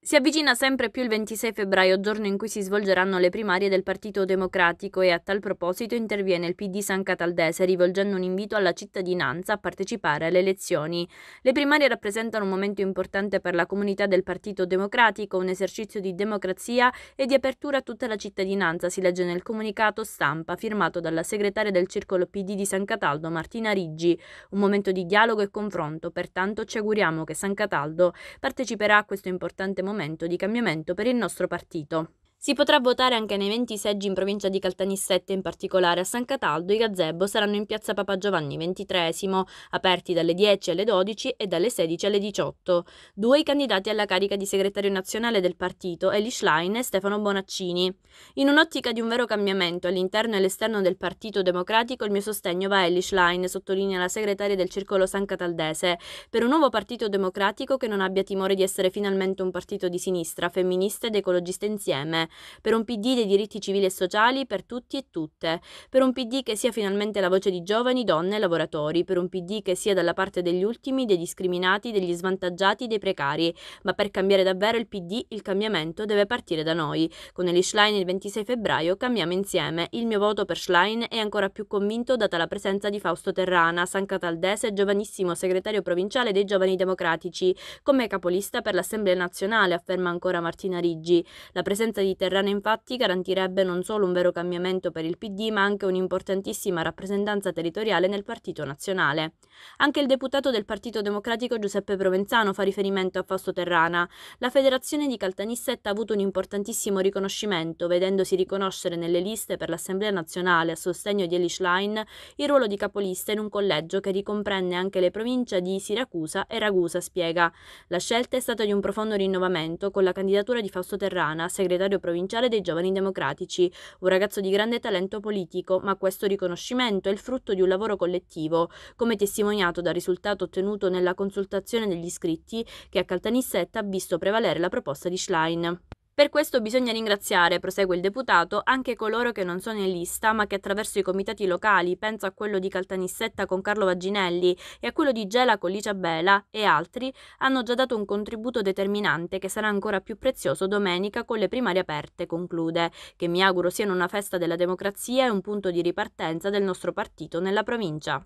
Si avvicina sempre più il 26 febbraio, giorno in cui si svolgeranno le primarie del Partito Democratico e a tal proposito interviene il PD San Cataldese rivolgendo un invito alla cittadinanza a partecipare alle elezioni. Le primarie rappresentano un momento importante per la comunità del Partito Democratico, un esercizio di democrazia e di apertura a tutta la cittadinanza, si legge nel comunicato stampa firmato dalla segretaria del circolo PD di San Cataldo Martina Riggi. Un momento di dialogo e confronto, pertanto ci auguriamo che San Cataldo parteciperà a questo importante momento momento di cambiamento per il nostro partito. Si potrà votare anche nei 20 seggi in provincia di Caltanissette, in particolare a San Cataldo i gazebo saranno in piazza Papa Giovanni XXIII, aperti dalle 10 alle 12 e dalle 16 alle 18. Due i candidati alla carica di segretario nazionale del partito, Eli Schlein e Stefano Bonaccini. In un'ottica di un vero cambiamento all'interno e all'esterno del Partito Democratico, il mio sostegno va a Eli Schlein, sottolinea la segretaria del Circolo San Cataldese, per un nuovo partito democratico che non abbia timore di essere finalmente un partito di sinistra, femminista ed ecologista insieme per un PD dei diritti civili e sociali per tutti e tutte, per un PD che sia finalmente la voce di giovani, donne e lavoratori, per un PD che sia dalla parte degli ultimi, dei discriminati, degli svantaggiati, dei precari, ma per cambiare davvero il PD il cambiamento deve partire da noi. Con Eli Schlein il 26 febbraio cambiamo insieme. Il mio voto per Schlein è ancora più convinto data la presenza di Fausto Terrana, San Cataldese, giovanissimo segretario provinciale dei Giovani Democratici, come capolista per l'Assemblea Nazionale, afferma ancora Martina Riggi. La presenza di Mediterraneo infatti garantirebbe non solo un vero cambiamento per il PD ma anche un'importantissima rappresentanza territoriale nel partito nazionale. Anche il deputato del Partito Democratico Giuseppe Provenzano fa riferimento a Fausto Terrana. La federazione di Caltanissetta ha avuto un importantissimo riconoscimento, vedendosi riconoscere nelle liste per l'Assemblea nazionale a sostegno di Elish Line il ruolo di capolista in un collegio che ricomprende anche le province di Siracusa e Ragusa, spiega. La scelta è stata di un profondo rinnovamento con la candidatura di Fausto Terrana, segretario provinciale dei Giovani Democratici, un ragazzo di grande talento politico, ma questo riconoscimento è il frutto di un lavoro collettivo, come testimoniato dal risultato ottenuto nella consultazione degli iscritti che a Caltanissetta ha visto prevalere la proposta di Schlein. Per questo bisogna ringraziare, prosegue il deputato, anche coloro che non sono in lista ma che attraverso i comitati locali, penso a quello di Caltanissetta con Carlo Vaginelli e a quello di Gela con Licia Bela e altri, hanno già dato un contributo determinante che sarà ancora più prezioso domenica con le primarie aperte, conclude, che mi auguro siano una festa della democrazia e un punto di ripartenza del nostro partito nella provincia.